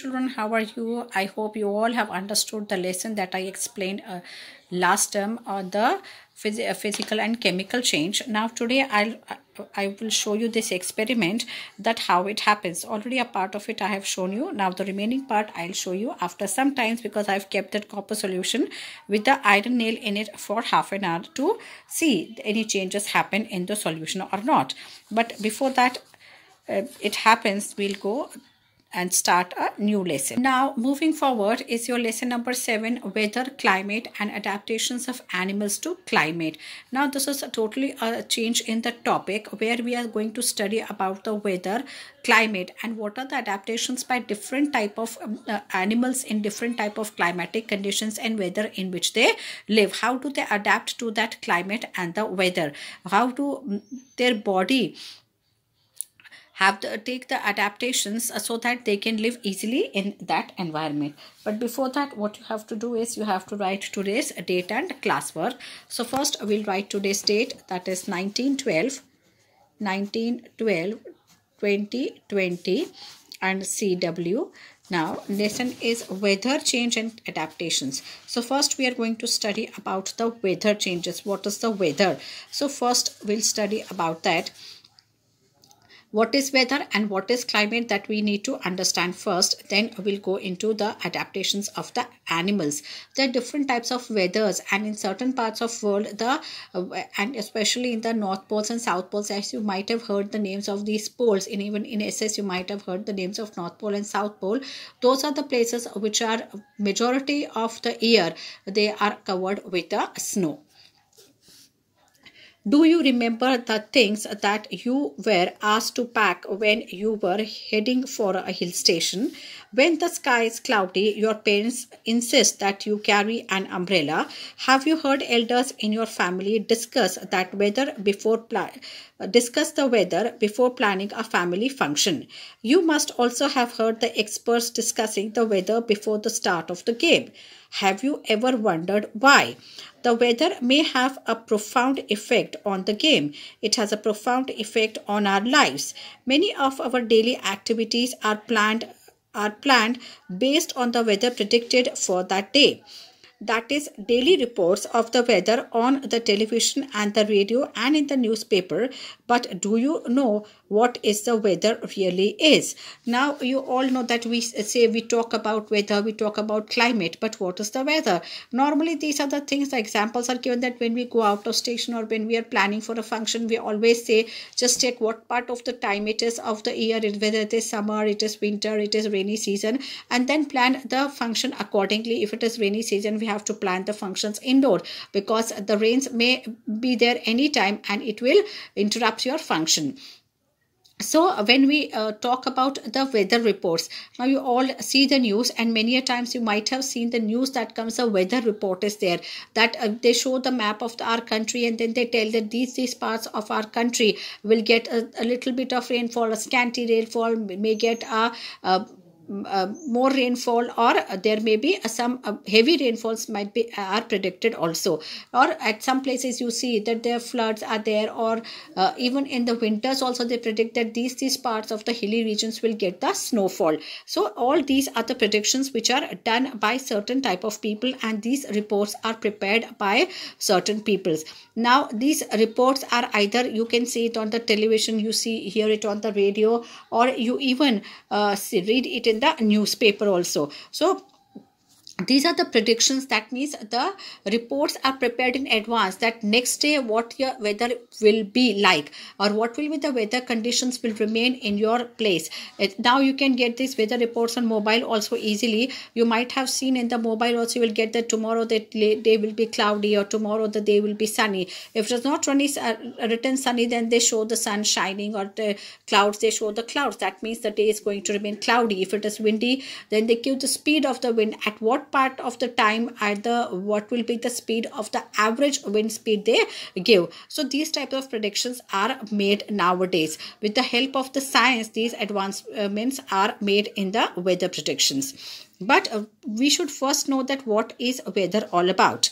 children how are you i hope you all have understood the lesson that i explained uh, last term on uh, the phys uh, physical and chemical change now today i'll i will show you this experiment that how it happens already a part of it i have shown you now the remaining part i'll show you after some times because i've kept that copper solution with the iron nail in it for half an hour to see any changes happen in the solution or not but before that uh, it happens we'll go and start a new lesson. Now moving forward is your lesson number 7 weather climate and adaptations of animals to climate. Now this is a totally a uh, change in the topic where we are going to study about the weather climate and what are the adaptations by different type of um, uh, animals in different type of climatic conditions and weather in which they live. How do they adapt to that climate and the weather? How do mm, their body have to take the adaptations uh, so that they can live easily in that environment but before that what you have to do is you have to write today's date and classwork so first we'll write today's date that is 1912 1912 2020 and cw now lesson is weather change and adaptations so first we are going to study about the weather changes what is the weather so first we'll study about that what is weather and what is climate that we need to understand first then we'll go into the adaptations of the animals there are different types of weathers and in certain parts of world the uh, and especially in the north poles and south poles as you might have heard the names of these poles in even in ss you might have heard the names of north pole and south pole those are the places which are majority of the year they are covered with the snow do you remember the things that you were asked to pack when you were heading for a hill station? When the sky is cloudy, your parents insist that you carry an umbrella. Have you heard elders in your family discuss that weather before discuss the weather before planning a family function? You must also have heard the experts discussing the weather before the start of the game. Have you ever wondered why? The weather may have a profound effect on the game. It has a profound effect on our lives. Many of our daily activities are planned are planned based on the weather predicted for that day. That is, daily reports of the weather on the television and the radio and in the newspaper but do you know what is the weather really is? Now, you all know that we say we talk about weather, we talk about climate, but what is the weather? Normally, these are the things, the examples are given that when we go out of station or when we are planning for a function, we always say, just check what part of the time it is of the year, whether it is summer, it is winter, it is rainy season, and then plan the function accordingly. If it is rainy season, we have to plan the functions indoor because the rains may be there anytime and it will interrupt your function so when we uh, talk about the weather reports now you all see the news and many a times you might have seen the news that comes a weather report is there that uh, they show the map of the, our country and then they tell that these these parts of our country will get a, a little bit of rainfall a scanty rainfall may get a, a uh, more rainfall or uh, there may be uh, some uh, heavy rainfalls might be are predicted also or at some places you see that their floods are there or uh, even in the winters also they predict that these these parts of the hilly regions will get the snowfall so all these are the predictions which are done by certain type of people and these reports are prepared by certain peoples now these reports are either you can see it on the television you see hear it on the radio or you even uh, see, read it in in the newspaper also. So these are the predictions that means the reports are prepared in advance that next day what your weather will be like or what will be the weather conditions will remain in your place it, now you can get these weather reports on mobile also easily you might have seen in the mobile also you will get that tomorrow the day will be cloudy or tomorrow the day will be sunny if it's not uh, written sunny then they show the sun shining or the clouds they show the clouds that means the day is going to remain cloudy if it is windy then they give the speed of the wind at what part of the time at the what will be the speed of the average wind speed they give. So these types of predictions are made nowadays. With the help of the science, these advancements are made in the weather predictions. But uh, we should first know that what is weather all about.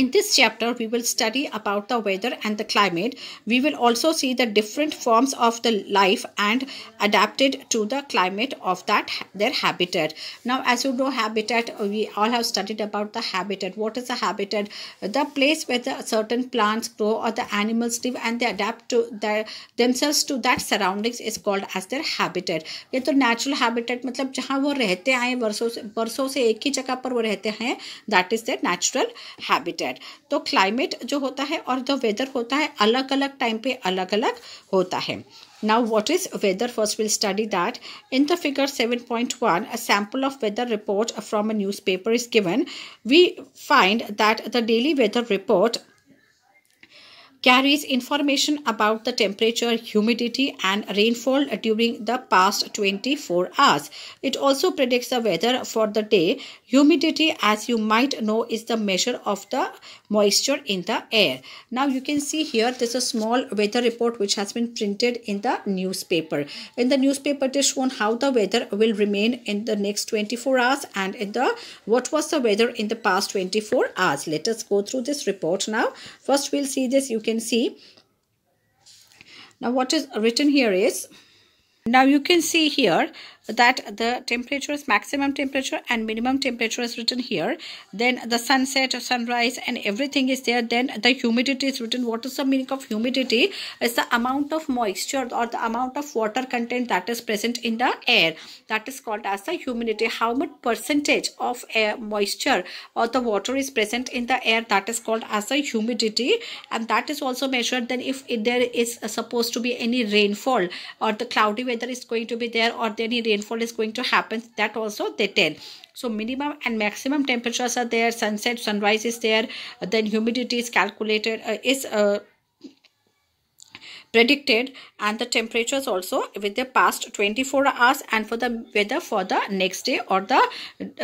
In this chapter, we will study about the weather and the climate. We will also see the different forms of the life and adapted to the climate of that their habitat. Now, as you know, habitat, we all have studied about the habitat. What is the habitat? The place where the certain plants grow or the animals live and they adapt to their, themselves to that surroundings is called as their habitat. ये तो natural habitat मतलब जहाँ वो रहते आए वर्षों से वर्षों से एक ही जगह पर वो रहते हैं that is their natural habitat. That तो क्लाइमेट जो होता है और जो वेदर होता है अलग अलग टाइम पे अलग अलग होता है now what is weather first will study that in the figure seven point one a sample of weather report from a newspaper is given we find that the daily weather report carries information about the temperature humidity and rainfall during the past twenty four hours it also predicts the weather for the day Humidity as you might know is the measure of the moisture in the air. Now you can see here there's a small weather report which has been printed in the newspaper. In the newspaper it is shown how the weather will remain in the next 24 hours and in the what was the weather in the past 24 hours. Let us go through this report now. First we'll see this you can see. Now what is written here is now you can see here that the temperature is maximum temperature and minimum temperature is written here then the sunset or sunrise and everything is there then the humidity is written what is the meaning of humidity is the amount of moisture or the amount of water content that is present in the air that is called as the humidity how much percentage of air moisture or the water is present in the air that is called as the humidity and that is also measured then if there is supposed to be any rainfall or the cloudy weather is going to be there or any rainfall is going to happen that also they tell so minimum and maximum temperatures are there sunset sunrise is there then humidity is calculated uh, is uh, predicted and the temperatures also with the past 24 hours and for the weather for the next day or the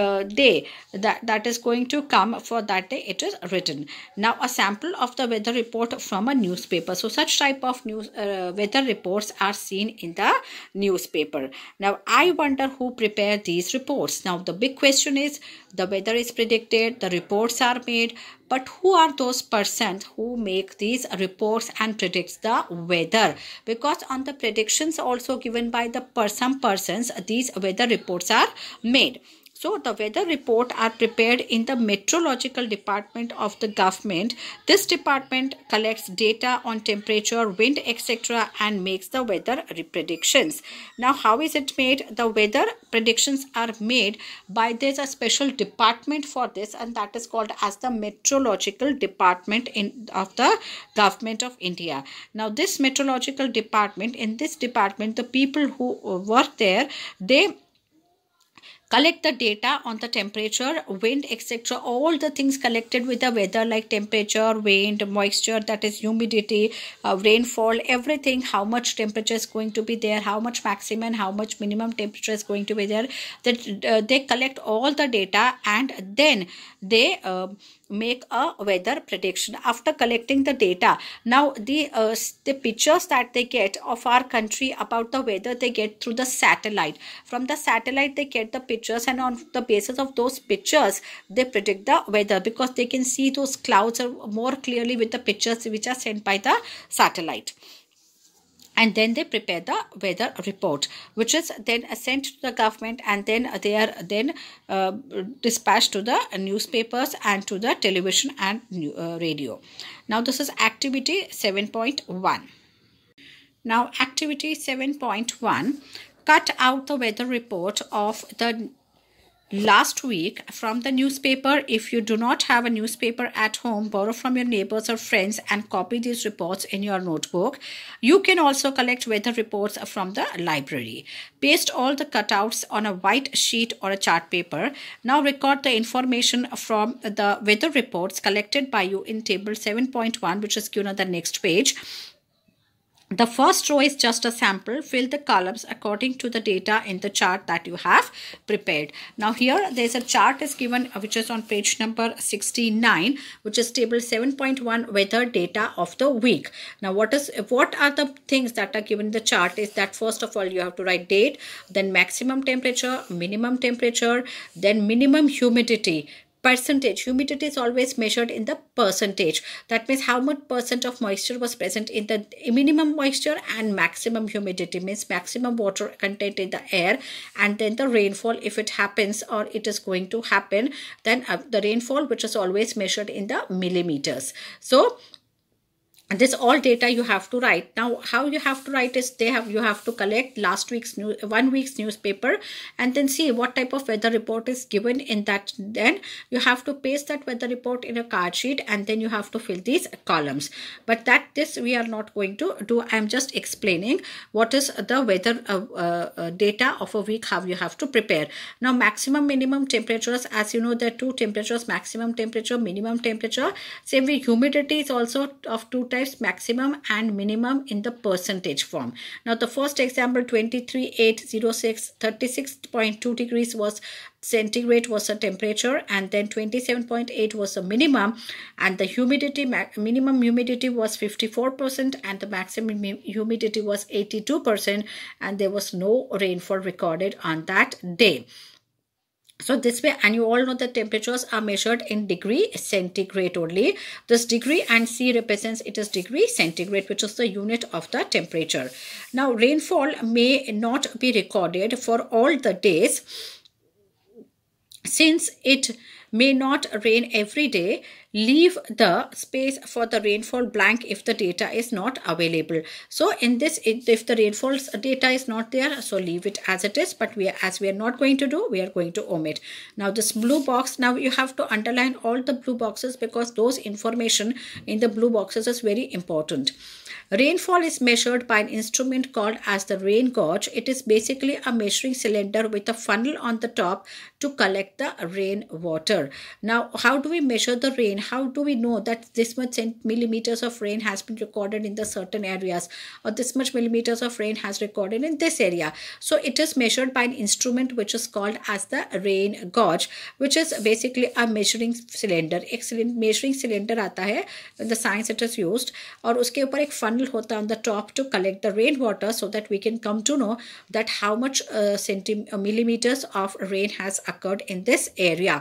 uh, day that, that is going to come for that day it is written. Now a sample of the weather report from a newspaper. So such type of news uh, weather reports are seen in the newspaper. Now I wonder who prepared these reports. Now the big question is the weather is predicted, the reports are made but who are those persons who make these reports and predicts the weather? Because on the predictions also given by the person some persons, these weather reports are made. So the weather report are prepared in the meteorological department of the government. This department collects data on temperature, wind, etc. and makes the weather predictions. Now how is it made? The weather predictions are made by there's a special department for this and that is called as the meteorological department in of the government of India. Now this meteorological department in this department the people who work there they collect the data on the temperature wind etc all the things collected with the weather like temperature wind moisture that is humidity uh, rainfall everything how much temperature is going to be there how much maximum how much minimum temperature is going to be there that uh, they collect all the data and then they uh, make a weather prediction after collecting the data now the uh, the pictures that they get of our country about the weather they get through the satellite from the satellite they get the pictures and on the basis of those pictures they predict the weather because they can see those clouds more clearly with the pictures which are sent by the satellite and then they prepare the weather report which is then sent to the government and then they are then uh, dispatched to the newspapers and to the television and uh, radio now this is activity 7.1 now activity 7.1 cut out the weather report of the last week from the newspaper. If you do not have a newspaper at home, borrow from your neighbors or friends and copy these reports in your notebook. You can also collect weather reports from the library. Paste all the cutouts on a white sheet or a chart paper. Now record the information from the weather reports collected by you in table 7.1 which is given on the next page. The first row is just a sample. Fill the columns according to the data in the chart that you have prepared. Now here there is a chart is given uh, which is on page number 69 which is table 7.1 weather data of the week. Now what is what are the things that are given in the chart is that first of all you have to write date then maximum temperature, minimum temperature, then minimum humidity, Percentage. Humidity is always measured in the percentage. That means how much percent of moisture was present in the minimum moisture and maximum humidity means maximum water content in the air and then the rainfall if it happens or it is going to happen then uh, the rainfall which is always measured in the millimeters. So this all data you have to write now how you have to write is they have you have to collect last week's new one week's newspaper and then see what type of weather report is given in that then you have to paste that weather report in a card sheet and then you have to fill these columns but that this we are not going to do i am just explaining what is the weather uh, uh, uh, data of a week how you have to prepare now maximum minimum temperatures as you know there are two temperatures maximum temperature minimum temperature same way humidity is also of two types maximum and minimum in the percentage form. Now the first example 23806 36.2 degrees was centigrade was the temperature and then 27.8 was the minimum and the humidity minimum humidity was 54% and the maximum humidity was 82% and there was no rainfall recorded on that day. So this way, and you all know that temperatures are measured in degree centigrade only. This degree and C represents it is degree centigrade, which is the unit of the temperature. Now, rainfall may not be recorded for all the days since it may not rain every day leave the space for the rainfall blank if the data is not available. So in this, if the rainfall data is not there, so leave it as it is. But we are, as we are not going to do, we are going to omit. Now this blue box, now you have to underline all the blue boxes because those information in the blue boxes is very important. Rainfall is measured by an instrument called as the rain gauge. It is basically a measuring cylinder with a funnel on the top to collect the rain water. Now, how do we measure the rain? how do we know that this much millimeters of rain has been recorded in the certain areas or this much millimeters of rain has recorded in this area so it is measured by an instrument which is called as the rain gauge which is basically a measuring cylinder Excellent measuring cylinder आता hai in the science it is used और उसके ऊपर एक funnel होता है on the top to collect the rain water so that we can come to know that how much uh, centimeters uh, millimeters of rain has occurred in this area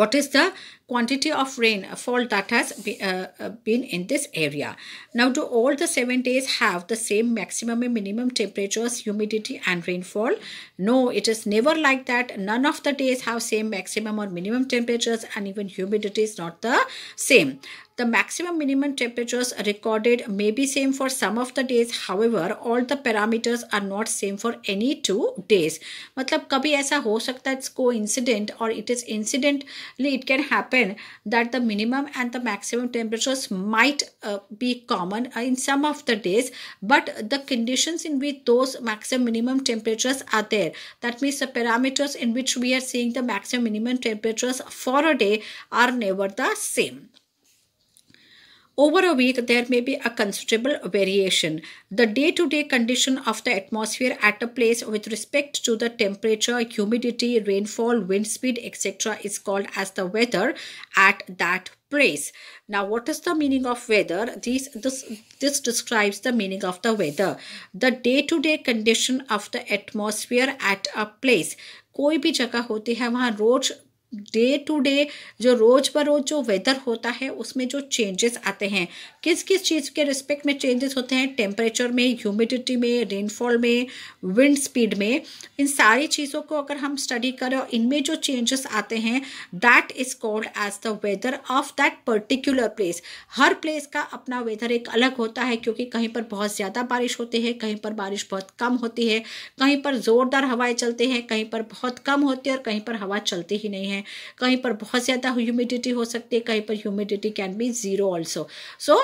what is the quantity of rain uh, fall that has be, uh, uh, been in this area. Now, do all the seven days have the same maximum and minimum temperatures, humidity and rainfall? No, it is never like that. None of the days have same maximum or minimum temperatures and even humidity is not the same. The maximum minimum temperatures recorded may be same for some of the days. However, all the parameters are not same for any two days. मतलब कभी ऐसा हो सकता है it's को incident और it is incidentally happen that the minimum and the maximum temperatures might uh, be common uh, in some of the days but the conditions in which those maximum minimum temperatures are there that means the parameters in which we are seeing the maximum minimum temperatures for a day are never the same over a week, there may be a considerable variation. The day to day condition of the atmosphere at a place with respect to the temperature, humidity, rainfall, wind speed, etc., is called as the weather at that place. Now, what is the meaning of weather? This this, this describes the meaning of the weather. The day to day condition of the atmosphere at a place. कोई भी जगह होती है वहाँ rose day to day जो रोज़ ब रोज़ जो weather होता है उसमें जो चेंजेस आते हैं किस किस चीज़ के रिस्पेक्ट में चेंजेस होते हैं टेम्परेचर में ह्यूमिडिटी में रेनफॉल में विंड स्पीड में इन सारी चीज़ों को अगर हम स्टडी करें और इनमें जो चेंजेस आते हैं that is called as the weather of that particular place हर प्लेस का अपना वेदर एक अलग होता है क्योंकि कहीं पर बहुत ज़्यादा बारिश होती है कहीं पर बारिश बहुत कम होती है कहीं पर ज़ोरदार हवाएं चलते हैं कहीं पर बहुत कम होती है और कहीं पर हवा चलती ही नहीं है हैं कहीं पर बहुत ज़्यादा ह्यूमिडिटी हो सकती है कहीं पर humidity can be zero also so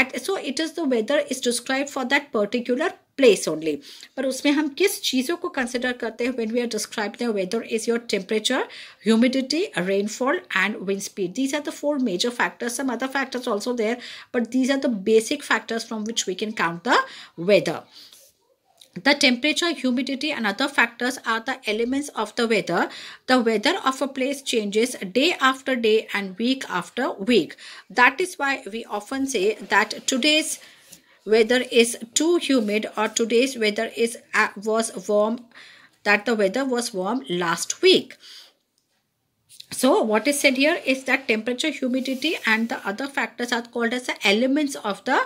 at so it is the weather is describe for that particular place only पर उसमें हम किस चीज़ों को कंसिडर करते हैं when we are describe the weather is your temperature humidity rainfall and wind speed these are the four major factors some other factors also there but these are the basic factors from which we can count the weather The temperature, humidity and other factors are the elements of the weather. The weather of a place changes day after day and week after week. That is why we often say that today's weather is too humid or today's weather is uh, was warm that the weather was warm last week. So what is said here is that temperature, humidity and the other factors are called as the elements of the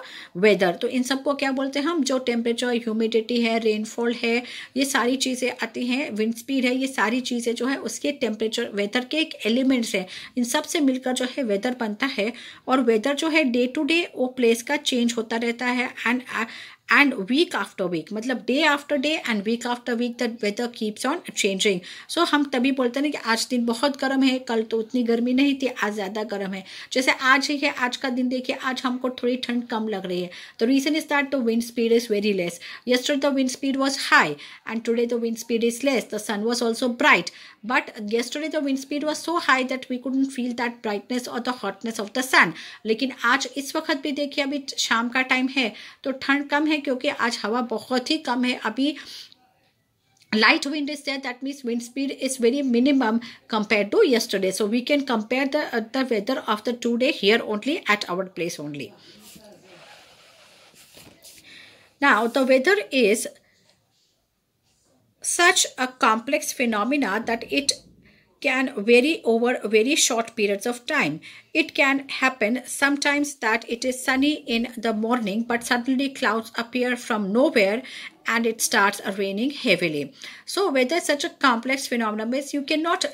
weather. तो इन सबको क्या बोलते हैं हम जो temperature, humidity है rainfall है ये सारी चीज़ें आती हैं विंड स्पीड है ये सारी चीज़ें जो है उसके टेम्परेचर वेदर के एक एलिमेंट्स हैं इन सब से मिलकर जो है वेदर बनता है और वेदर जो है डे टू डे वो प्लेस का चेंज होता रहता है and and week after week मतलब day after day and week after week that weather keeps on changing so so, हम तभी बोलते हैं कि आज दिन बहुत गर्म है कल तो उतनी गर्मी नहीं थी आज ज़्यादा गर्म है जैसे आज ही है आज का दिन देखिए आज हमको थोड़ी ठंड कम लग रही है तो reason is that the wind speed is very less yesterday wind speed was high and today the wind speed is less the sun was also bright but yesterday the wind speed was so high that we couldn't feel that brightness or the hotness of the sun लेकिन आज इस वक्त भी देखिए अभी शाम का time है तो ठंड कम है क्योंकि आज हवा बहुत ही कम है अभी light wind is there that means wind speed is very minimum compared to yesterday so we can compare the uh, the weather of the two day here only at our place only now the weather is such a complex phenomena that it can vary over very short periods of time. It can happen sometimes that it is sunny in the morning, but suddenly clouds appear from nowhere and it starts raining heavily. So, whether such a complex phenomenon is, you cannot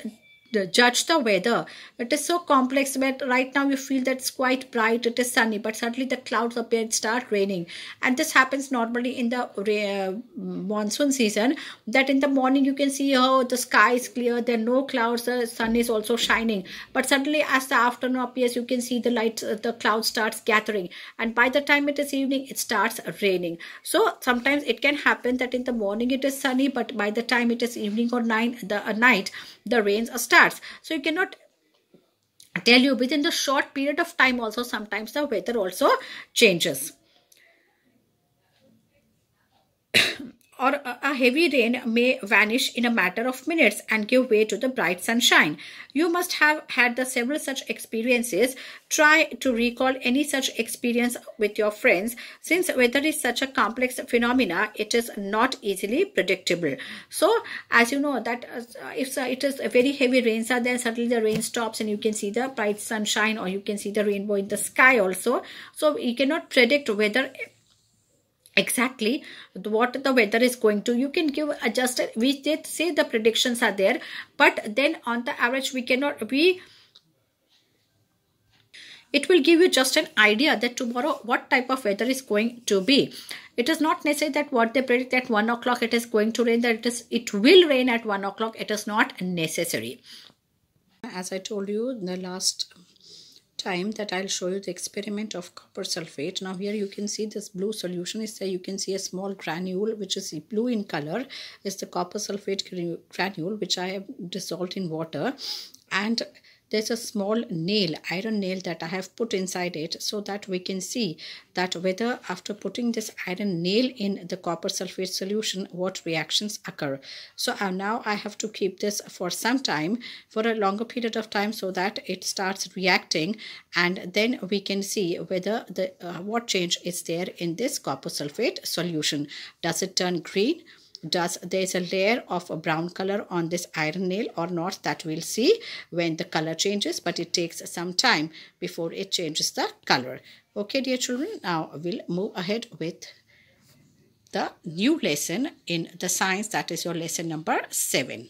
judge the weather it is so complex but right now you feel that it's quite bright it is sunny but suddenly the clouds appear and start raining and this happens normally in the uh, monsoon season that in the morning you can see oh the sky is clear there are no clouds the sun is also shining but suddenly as the afternoon appears you can see the light uh, the cloud starts gathering and by the time it is evening it starts raining so sometimes it can happen that in the morning it is sunny but by the time it is evening or nine the uh, night the rains are starting so you cannot tell you within the short period of time also sometimes the weather also changes or a heavy rain may vanish in a matter of minutes and give way to the bright sunshine. You must have had the several such experiences. Try to recall any such experience with your friends since weather is such a complex phenomena, it is not easily predictable. So as you know that uh, if uh, it is a very heavy rain, then suddenly the rain stops and you can see the bright sunshine or you can see the rainbow in the sky also. So you cannot predict whether exactly what the weather is going to you can give adjusted we did say the predictions are there but then on the average we cannot we it will give you just an idea that tomorrow what type of weather is going to be it is not necessary that what they predict at 1 o'clock it is going to rain that it is it will rain at 1 o'clock it is not necessary as i told you in the last time that I'll show you the experiment of copper sulfate. Now here you can see this blue solution is there. You can see a small granule which is blue in color is the copper sulfate granule which I have dissolved in water and there's a small nail, iron nail that I have put inside it so that we can see that whether after putting this iron nail in the copper sulfate solution, what reactions occur. So uh, now I have to keep this for some time, for a longer period of time so that it starts reacting and then we can see whether the uh, what change is there in this copper sulfate solution. Does it turn green? does there is a layer of a brown color on this iron nail or not that we'll see when the color changes but it takes some time before it changes the color okay dear children now we'll move ahead with the new lesson in the science that is your lesson number seven